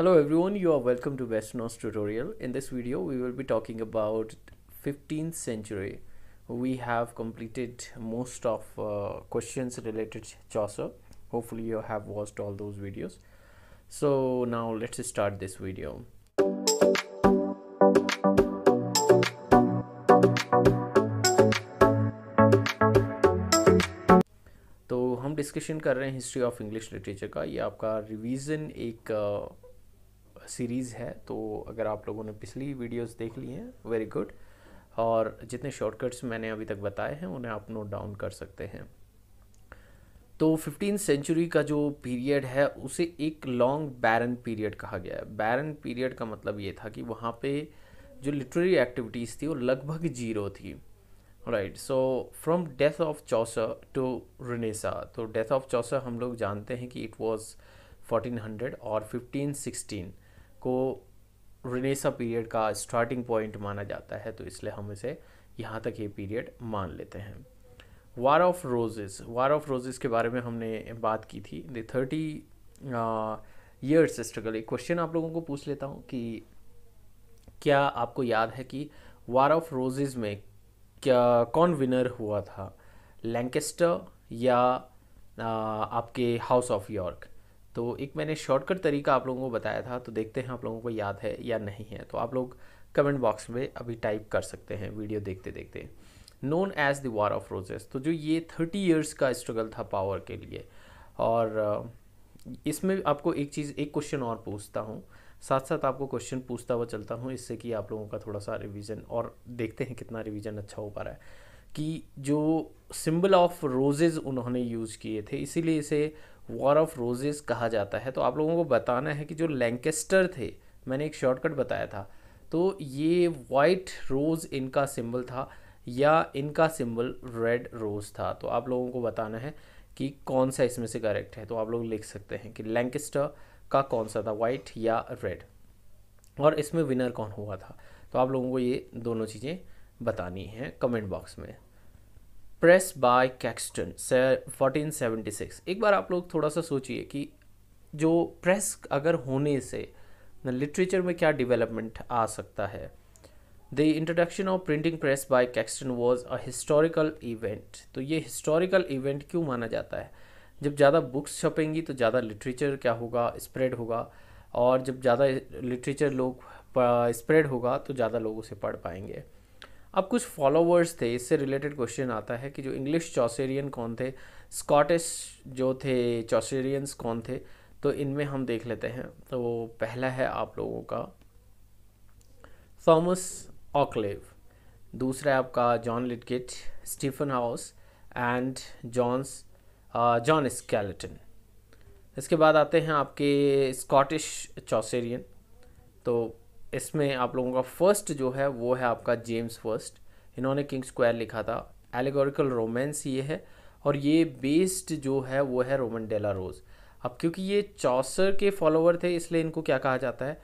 Hello everyone, you are welcome to Westernos tutorial. In this video, we will be talking about 15th century. We have completed most of uh, questions related to Chaucer. Hopefully you have watched all those videos. So now let's start this video. So we are discussing रहे हैं history of English literature का ये आपका revision uh, series है तो अगर आप लोगों ने पिछली वीडियोस देख ली हैं वेरी गुड और जितने शॉर्टकट्स मैंने अभी तक बताए हैं उन्हें आप नोट डाउन कर सकते हैं तो फिफ्टीन सेंचुरी का जो पीरियड है उसे एक लॉन्ग बैरन पीरियड कहा गया है बैरन पीरियड का मतलब ये था कि वहाँ पे जो लिटरेरी एक्टिविटीज़ थी वो लगभग जीरो थी right so from death of Chaucer to renaissance तो डेथ ऑफ चौसा हम लोग जानते हैं कि इट वाज 1400 और 1516 को रिनेसा पीरियड का स्टार्टिंग पॉइंट माना जाता है तो इसलिए हम इसे यहाँ तक ये पीरियड मान लेते हैं war of roses war of roses के बारे में हमने बात की थी द थर्टी ईयर्स स्ट्रगल एक क्वेश्चन आप लोगों को पूछ लेता हूँ कि क्या आपको याद है कि वार ऑफ रोजेज़ में क्या कौन विनर हुआ था लैंकेस्टर या आ, आपके हाउस ऑफ यॉर्क तो एक मैंने शॉर्टकट तरीका आप लोगों को बताया था तो देखते हैं आप लोगों को याद है या नहीं है तो आप लोग कमेंट बॉक्स में अभी टाइप कर सकते हैं वीडियो देखते देखते known as the of roses तो जो ये थर्टी ईयर्स का स्ट्रगल था पावर के लिए और इसमें आपको एक चीज़ एक क्वेश्चन और पूछता हूँ साथ साथ आपको क्वेश्चन पूछता हुआ चलता हूँ इससे कि आप लोगों का थोड़ा सा रिवीजन और देखते हैं कितना रिवीजन अच्छा हो पा रहा है कि जो सिंबल ऑफ रोजेज़ उन्होंने यूज़ किए थे इसीलिए इसे वॉर ऑफ रोजेज़ कहा जाता है तो आप लोगों को बताना है कि जो लैंकेस्टर थे मैंने एक शॉर्टकट बताया था तो ये वाइट रोज़ इनका सिंबल था या इनका सिंबल रेड रोज़ था तो आप लोगों को बताना है कि कौन सा इसमें से करेक्ट है तो आप लोग लिख सकते हैं कि लैंकेस्टर का कौन सा था वाइट या रेड और इसमें विनर कौन हुआ था तो आप लोगों को ये दोनों चीज़ें बतानी है कमेंट बॉक्स में press by Caxton fourteen seventy six एक बार आप लोग थोड़ा सा सोचिए कि जो प्रेस अगर होने से लिटरेचर में क्या डेवलपमेंट आ सकता है the introduction of printing press by Caxton was a historical event तो ये हिस्टोरिकल इवेंट क्यों माना जाता है जब ज़्यादा बुक्स छपेंगी तो ज़्यादा लिटरेचर क्या होगा स्प्रेड होगा और जब ज़्यादा लिटरेचर लोग स्प्रेड होगा तो ज़्यादा लोग उसे पढ़ पाएंगे अब कुछ फॉलोवर्स थे इससे रिलेटेड क्वेश्चन आता है कि जो इंग्लिश चौसेरियन कौन थे स्कॉटिश जो थे चौसेरियंस कौन थे तो इनमें हम देख लेते हैं तो पहला है आप लोगों का थॉमस ऑकलेव दूसरा है आपका John Lydgate Stephen Hawes and Johns John Skelton इसके बाद आते हैं आपके स्कॉटिश चौसेरियन तो इसमें आप लोगों का फर्स्ट जो है वो है आपका जेम्स फर्स्ट इन्होंने किंग स्क्वायर लिखा था एलिगोरिकल रोमेंस ये है और ये बेस्ड जो है वो है रोमन डेला रोज अब क्योंकि ये चौसर के फॉलोअर थे इसलिए इनको क्या कहा जाता है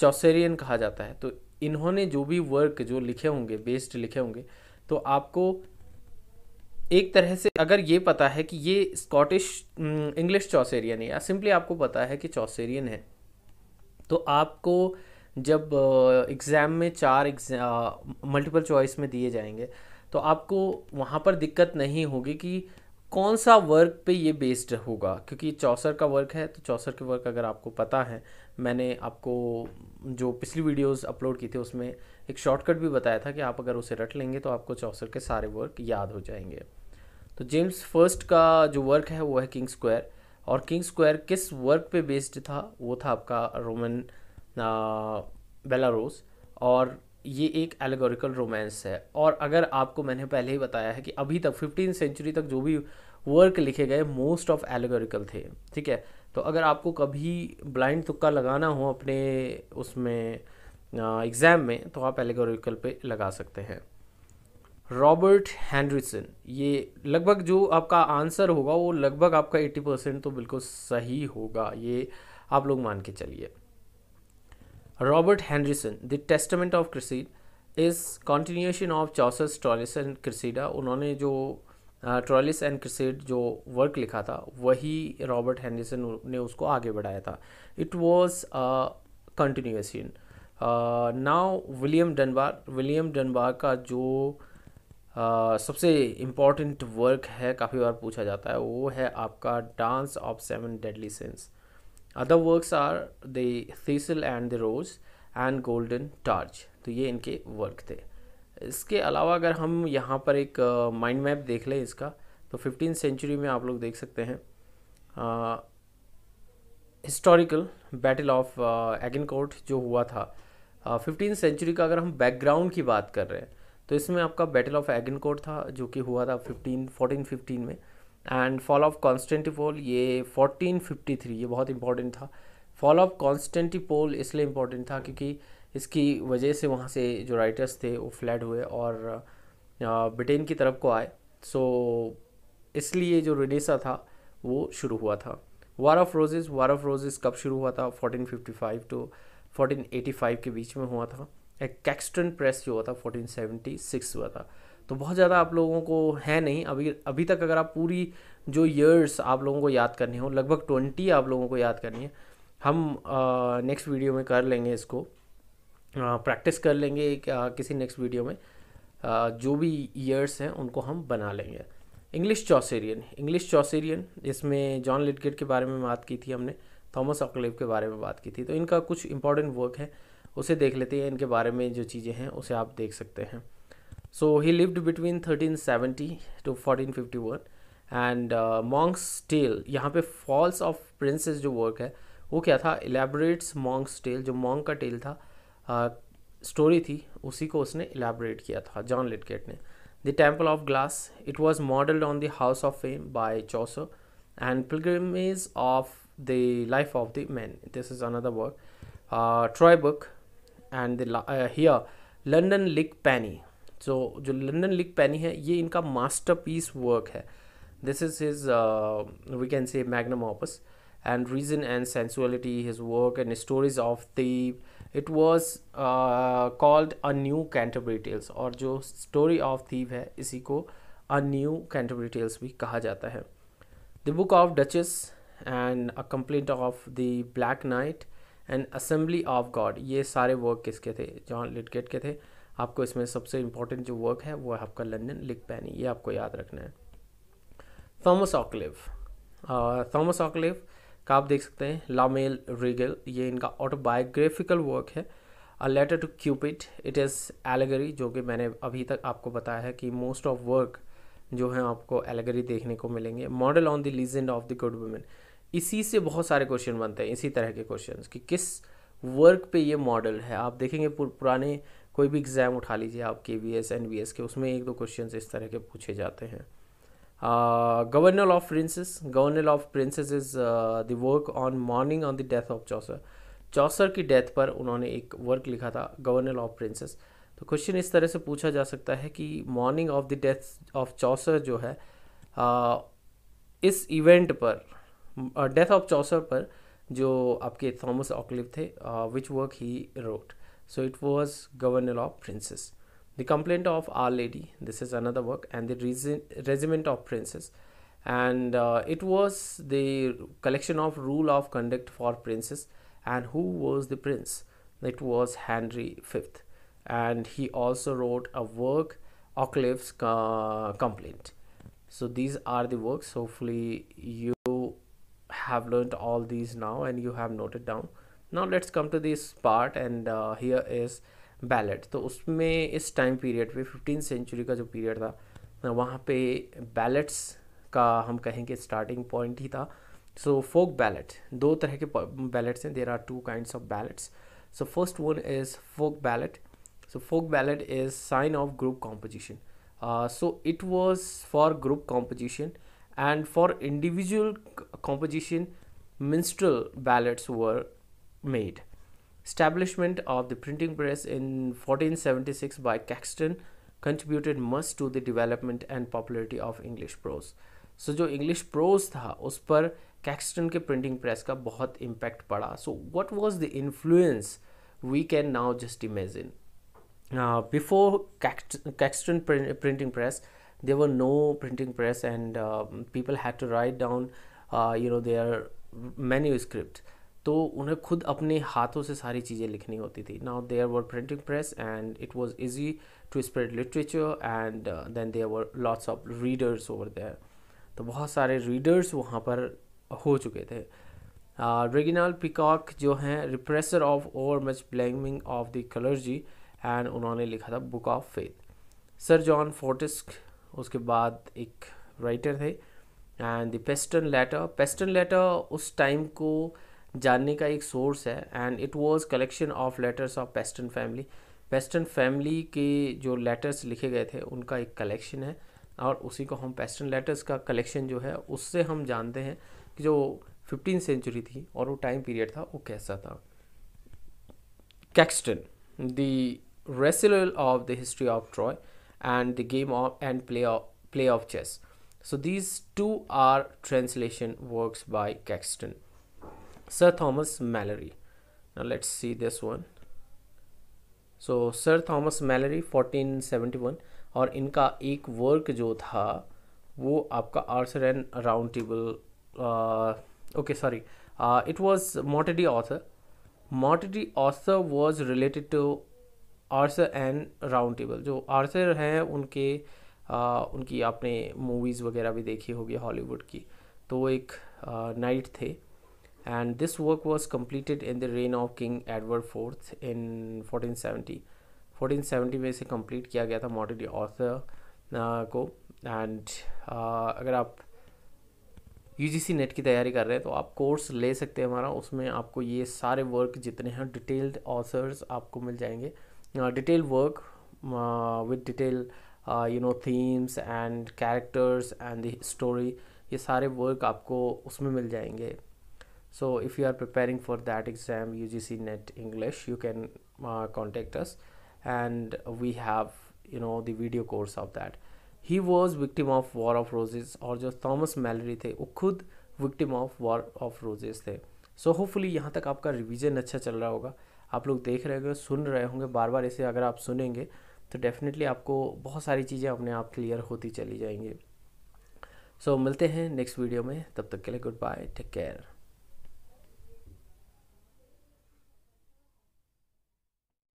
चौसेरियन कहा जाता है तो इन्होंने जो भी वर्क जो लिखे होंगे बेस्ड लिखे होंगे तो आपको एक तरह से अगर ये पता है कि ये स्कॉटिश इंग्लिश चौसेरियन है या सिंपली आपको पता है कि चौसेरियन है तो आपको जब एग्ज़ाम में चार एग्जाम मल्टीपल चॉइस में दिए जाएंगे तो आपको वहाँ पर दिक्कत नहीं होगी कि कौन सा वर्क पे ये बेस्ड होगा क्योंकि चौसर का वर्क है तो चौसर के वर्क अगर आपको पता है मैंने आपको जो पिछली वीडियोस अपलोड की थी उसमें एक शॉर्टकट भी बताया था कि आप अगर उसे रट लेंगे तो आपको चौसर के सारे वर्क याद हो जाएंगे तो जेम्स फर्स्ट का जो वर्क है वो है किंग स्क्वायर और किंग स्क्वायर किस वर्क पे बेस्ड था वो था आपका रोमन बेलारूस और ये एक एलेगोरिकल रोमांस है और अगर आपको मैंने पहले ही बताया है कि अभी तक फिफ्टीन सेंचुरी तक जो भी वर्क लिखे गए मोस्ट ऑफ एलेगोरिकल थे ठीक है तो अगर आपको कभी ब्लाइंड तुक्का लगाना हो अपने उसमें एग्ज़ाम में तो आप एलेगोरिकल पे लगा सकते हैं रॉबर्ट हैंड्रिसन ये लगभग जो आपका आंसर होगा वो लगभग आपका 80 परसेंट तो बिल्कुल सही होगा ये आप लोग मान के चलिए Robert Henderson, The Testament of Cressida is continuation of Chaucer's Troilus and Cressida. उन्होंने जो ट्रॉलिस एंड क्रिसेड जो वर्क लिखा था वही रॉबर्ट हैंडरसन ने उसको आगे बढ़ाया था it was continuation now William Dunbar William Dunbar का जो uh, सबसे इम्पॉर्टेंट वर्क है काफ़ी बार पूछा जाता है वो है आपका dance of seven deadly sins other works are the thistle and the rose and golden targe तो ये इनके वर्क थे इसके अलावा अगर हम यहाँ पर एक माइंड uh, मैप देख लें इसका तो फिफ्टीन सेंचुरी में आप लोग देख सकते हैं हिस्टोरिकल बैटल ऑफ एगनकोट जो हुआ था फिफ्टीन uh, सेंचुरी का अगर हम बैकग्राउंड की बात कर रहे हैं तो इसमें आपका बैटल ऑफ एगनकोट था जो कि हुआ था फिफ्टीन फोर्टीन फिफ्टीन में एंड फॉल ऑफ कॉन्स्टेंटिपोल ये 1453 ये बहुत इंपॉर्टेंट था फॉल ऑफ कॉन्स्टेंटिपोल इसलिए इंपॉर्टेंट था क्योंकि इसकी वजह से वहाँ से जो राइटर्स थे वो फ्लैड हुए और ब्रिटेन की तरफ को आए सो इसलिए जो रिनेसा था वो शुरू हुआ था war of roses war of roses कब शुरू हुआ था 1455 टू 1485 के बीच में हुआ था एक कैक्सटन प्रेस जो हुआ था 1476 हुआ था तो बहुत ज़्यादा आप लोगों को है नहीं अभी अभी तक अगर आप पूरी जो ईयर्स आप लोगों को याद करनी हो लगभग ट्वेंटी आप लोगों को याद करनी है हम नेक्स्ट वीडियो में कर लेंगे इसको प्रैक्टिस कर लेंगे किसी नेक्स्ट वीडियो में आ, जो भी ईयर्स हैं उनको हम बना लेंगे इंग्लिश चौसेरियन इंग्लिश चौसेरियन इसमें जॉन लिटगेट के बारे में बात की थी हमने थॉमस ऑकलेव के बारे में बात की थी तो इनका कुछ इंपॉर्टेंट वर्क है उसे देख लेते हैं इनके बारे में जो चीज़ें हैं उसे आप देख सकते हैं So he lived between 1370 to 1451 and uh, Monk's Tale यहाँ पे Falls of Princess जो work है वो क्या था elaborates Monk's Tale जो Monk का tale था स्टोरी uh, थी उसी को उसने एलेबरेट किया था जॉन लिटकेट ने the temple of glass it was modelled on the house of fame by Chaucer and pilgrimage of the life of the man this is another work Troy book and here London Lickpenny so जो London Lickpenny है ये इनका masterpiece work है this is his we can say magnum opus and reason and sensuality his work and stories of Thebes it was called a new Canterbury tales और जो story of thief है इसी को अ new Canterbury tales भी कहा जाता है the book of duchess and a complaint of the black knight and assembly of god ये सारे वर्क किसके थे जॉन लिटगेट के थे? आपको इसमें सबसे इंपॉर्टेंट जो वर्क है वो है आपका लंदन लिख पैनी ये आपको याद रखना है थॉमस ऑकलिव थॉमस ऑकलिव का आप देख सकते हैं लामेल रिगल ये इनका ऑटोबायोग्राफिकल वर्क है a letter to Cupid it is allegory जो कि मैंने अभी तक आपको बताया है कि मोस्ट ऑफ वर्क जो है आपको एलेगरी देखने को मिलेंगे model on the legend of the good women इसी से बहुत सारे क्वेश्चन बनते हैं इसी तरह के क्वेश्चन कि किस वर्क पे ये मॉडल है आप देखेंगे पुराने कोई भी एग्ज़ाम उठा लीजिए आप के V S N V S के उसमें एक दो क्वेश्चन इस तरह के पूछे जाते हैं governor of princes governor of princes is the work on mourning on the death of Chaucer Chaucer की डेथ पर उन्होंने एक वर्क लिखा था गवर्नर ऑफ प्रिंसेस तो क्वेश्चन इस तरह से पूछा जा सकता है कि mourning of the death of Chaucer जो है uh, इस इवेंट पर डेथ ऑफ चौसर पर जो आपके थॉमस ऑकलिव थे which work he wrote so it was governor of princes the complaint of our lady this is another work and the reason regiment of princes and uh, it was the collection of rule of conduct for princes and who was the prince it was henry v and he also wrote a work Occliffe's uh, complaint so these are the works hopefully you have learned all these now and you have noted down now let's come to this part and here is ballad तो उसमें इस time period पे fifteen century का जो period था वहाँ पे ballets का हम कहेंगे स्टार्टिंग पॉइंट ही था सो फोक बैलेट दो तरह के बैलेट्स हैं there are two kinds of ballads so first one is folk ballad so folk ballad is sign of group composition so it was for group composition and for individual composition minstrel ballads were made. Establishment of the printing press in 1476 by Caxton contributed much to the development and popularity of English prose. So, जो English prose था उस Caxton के printing press का बहुत impact पड़ा. So, what was the influence we can now just imagine? Now, uh, before Caxton printing press, there were no printing press and um, people had to write down, uh, you know, their manuscript. तो उन्हें खुद अपने हाथों से सारी चीज़ें लिखनी होती थी now there were printing press and it was easy to spread literature and then there were lots of readers over there तो बहुत सारे रीडर्स वहाँ पर हो चुके थे रेगिनाल uh, पिकॉक जो हैं repressor of over much blaming of the clergy and उन्होंने लिखा था book of faith Sir John Fortescue उसके बाद एक राइटर थे and the Paston letter Paston letter उस टाइम को uh, जानने का एक सोर्स है and it was collection of letters of Paston family Paston family के जो लेटर्स लिखे गए थे उनका एक कलेक्शन है और उसी को हम पेस्टर्न लेटर्स का कलेक्शन जो है उससे हम जानते हैं कि जो फिफ्टीन सेंचुरी थी और वो टाइम पीरियड था वो कैसा था Caxton the recuyell of the history of Troy and the game of and play play of chess so these two are translation translation by by Sir Thomas Mallory. Now let's see this one. So Sir Thomas Malory 1471 और इनका एक work जो था वो आपका Arthur and round table okay sorry it was Morte d'Arthur Morte d'Arthur was related to Arthur and round table जो आर्सर हैं उनके uh, उनकी आपने मूवीज़ वगैरह भी देखी होगी हॉलीवुड की तो वो एक नाइट uh, थे and this work was completed in the reign of King Edward IV in 1470. 1470 में इसे कंप्लीट किया गया था मॉडर्न ऑथर uh, को एंड uh, अगर आप यू जी सी नेट की तैयारी कर रहे हैं तो आप कोर्स ले सकते हैं हमारा उसमें आपको ये सारे वर्क जितने हैं डिटेल्ड ऑथर्स आपको मिल जाएंगे detail work with detail you know themes and characters and the story ये सारे वर्क आपको उसमें मिल जाएंगे so if you are preparing for that exam UGC net English you can uh, contact us and we have you know the video course of that he was victim of war of roses और जो Thomas Mallory थे वो खुद victim of war of roses थे so hopefully यहाँ तक आपका revision अच्छा चल रहा होगा आप लोग देख रहे होंगे सुन रहे होंगे बार बार इसे अगर आप सुनेंगे तो डेफिनेटली आपको बहुत सारी चीज़ें अपने आप क्लियर होती चली जाएंगी सो so, मिलते हैं नेक्स्ट वीडियो में तब तक के लिए गुड बाय टेक केयर